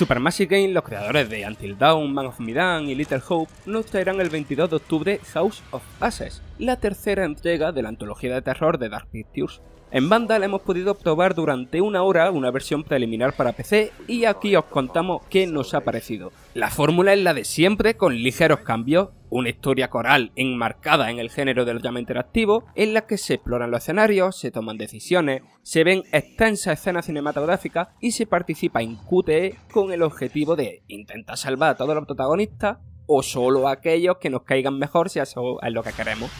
Supermassive Game, los creadores de Until Dawn, Man of Medan y Little Hope, nos traerán el 22 de octubre House of Ashes, la tercera entrega de la antología de terror de Dark Pictures. En banda le hemos podido probar durante una hora una versión preliminar para PC y aquí os contamos qué nos ha parecido. La fórmula es la de siempre con ligeros cambios una historia coral enmarcada en el género del llama interactivo, en la que se exploran los escenarios, se toman decisiones, se ven extensas escenas cinematográficas y se participa en QTE con el objetivo de intentar salvar a todos los protagonistas o solo a aquellos que nos caigan mejor si eso es lo que queremos.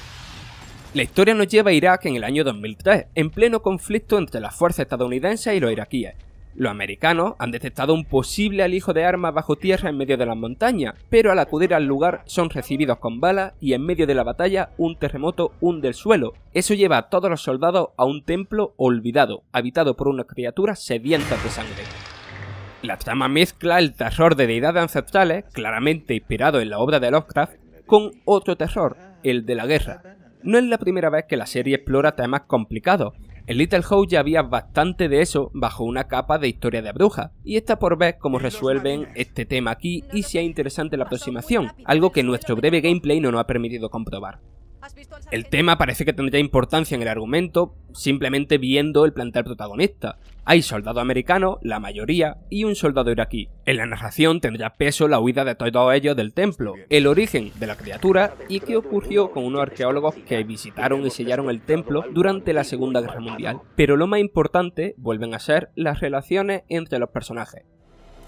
La historia nos lleva a Irak en el año 2003, en pleno conflicto entre las fuerzas estadounidenses y los iraquíes, los americanos han detectado un posible alijo de armas bajo tierra en medio de las montañas, pero al acudir al lugar son recibidos con balas y en medio de la batalla un terremoto hunde el suelo. Eso lleva a todos los soldados a un templo olvidado, habitado por unas criaturas sedientas de sangre. La trama mezcla el terror de deidades ancestrales, claramente inspirado en la obra de Lovecraft, con otro terror, el de la guerra. No es la primera vez que la serie explora temas complicados, en Little House ya había bastante de eso bajo una capa de historia de bruja y está por ver cómo resuelven este tema aquí y si es interesante la aproximación, algo que nuestro breve gameplay no nos ha permitido comprobar. El tema parece que tendría importancia en el argumento simplemente viendo el plantel protagonista. Hay soldado americano, la mayoría, y un soldado iraquí. En la narración tendría peso la huida de todos ellos del templo, el origen de la criatura y qué ocurrió con unos arqueólogos que visitaron y sellaron el templo durante la Segunda Guerra Mundial. Pero lo más importante vuelven a ser las relaciones entre los personajes.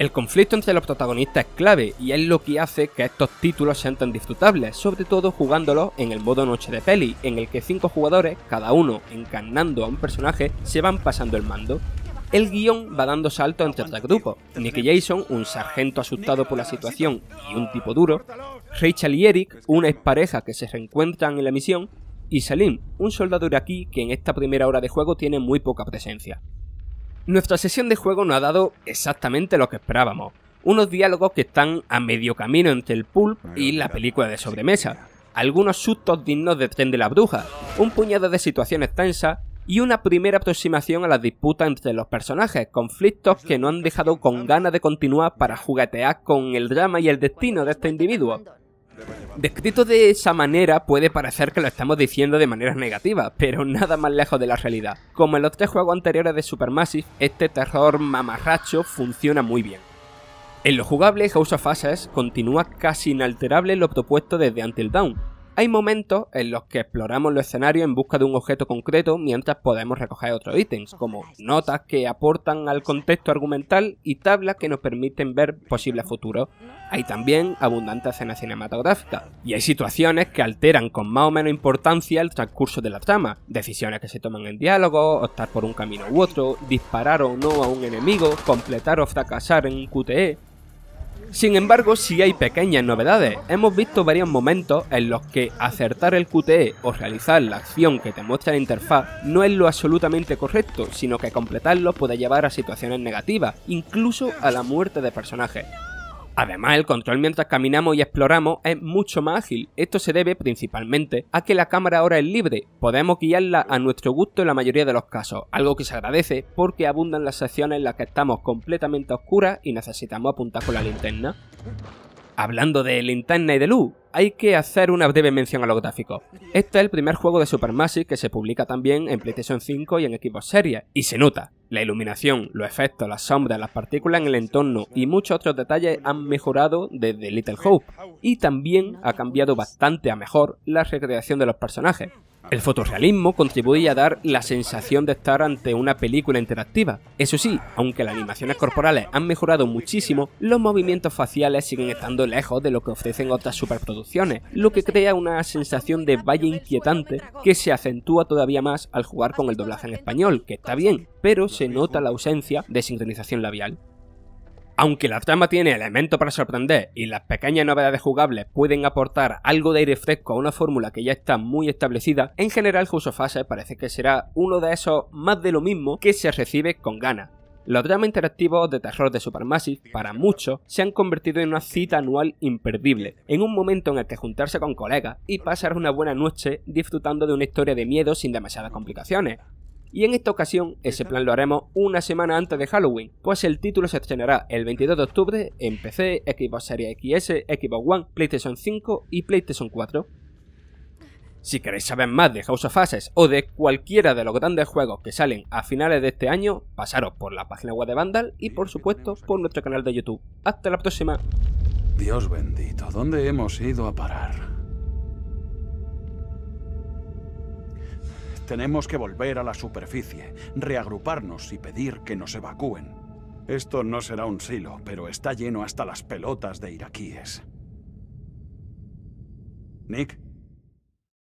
El conflicto entre los protagonistas es clave y es lo que hace que estos títulos sean tan disfrutables, sobre todo jugándolos en el modo noche de peli, en el que cinco jugadores, cada uno encarnando a un personaje, se van pasando el mando. El guión va dando salto entre tres grupos. Nick Jason, un sargento asustado por la situación y un tipo duro. Rachel y Eric, una expareja que se reencuentran en la misión. Y Salim, un soldado iraquí que en esta primera hora de juego tiene muy poca presencia. Nuestra sesión de juego no ha dado exactamente lo que esperábamos, unos diálogos que están a medio camino entre el pulp y la película de sobremesa, algunos sustos dignos de Tren de la Bruja, un puñado de situaciones tensas y una primera aproximación a la disputa entre los personajes, conflictos que no han dejado con ganas de continuar para juguetear con el drama y el destino de este individuo. Descrito de esa manera puede parecer que lo estamos diciendo de manera negativa, pero nada más lejos de la realidad. Como en los tres juegos anteriores de Supermassive, este terror mamarracho funciona muy bien. En lo jugable, House of Ashes continúa casi inalterable lo propuesto desde Until hay momentos en los que exploramos los escenarios en busca de un objeto concreto mientras podemos recoger otros ítems, como notas que aportan al contexto argumental y tablas que nos permiten ver posibles futuros. Hay también abundante escenas cinematográficas, y hay situaciones que alteran con más o menos importancia el transcurso de la trama, decisiones que se toman en diálogo, optar por un camino u otro, disparar o no a un enemigo, completar o fracasar en un QTE, sin embargo, sí hay pequeñas novedades. Hemos visto varios momentos en los que acertar el QTE o realizar la acción que te muestra la interfaz no es lo absolutamente correcto, sino que completarlo puede llevar a situaciones negativas, incluso a la muerte de personajes. Además, el control mientras caminamos y exploramos es mucho más ágil. Esto se debe principalmente a que la cámara ahora es libre, podemos guiarla a nuestro gusto en la mayoría de los casos, algo que se agradece porque abundan las secciones en las que estamos completamente oscuras y necesitamos apuntar con la linterna. Hablando de Linterna y de Luz, hay que hacer una breve mención a los gráficos. Este es el primer juego de Supermassive que se publica también en PlayStation 5 y en equipos series, y se nota. La iluminación, los efectos, las sombras, las partículas en el entorno y muchos otros detalles han mejorado desde Little Hope, y también ha cambiado bastante a mejor la recreación de los personajes. El fotorrealismo contribuye a dar la sensación de estar ante una película interactiva. Eso sí, aunque las animaciones corporales han mejorado muchísimo, los movimientos faciales siguen estando lejos de lo que ofrecen otras superproducciones, lo que crea una sensación de valle inquietante que se acentúa todavía más al jugar con el doblaje en español, que está bien, pero se nota la ausencia de sincronización labial. Aunque la trama tiene elementos para sorprender y las pequeñas novedades jugables pueden aportar algo de aire fresco a una fórmula que ya está muy establecida, en general House of parece que será uno de esos más de lo mismo que se recibe con ganas. Los dramas interactivos de terror de Supermassive, para muchos, se han convertido en una cita anual imperdible, en un momento en el que juntarse con colegas y pasar una buena noche disfrutando de una historia de miedo sin demasiadas complicaciones, y en esta ocasión, ese plan lo haremos una semana antes de Halloween, pues el título se estrenará el 22 de octubre en PC, Xbox Series X, Xbox One, PlayStation 5 y PlayStation 4. Si queréis saber más de House of Faces o de cualquiera de los grandes juegos que salen a finales de este año, pasaros por la página web de Vandal y por supuesto por nuestro canal de YouTube. Hasta la próxima. Dios bendito, ¿dónde hemos ido a parar? tenemos que volver a la superficie, reagruparnos y pedir que nos evacúen. Esto no será un silo, pero está lleno hasta las pelotas de iraquíes. Nick,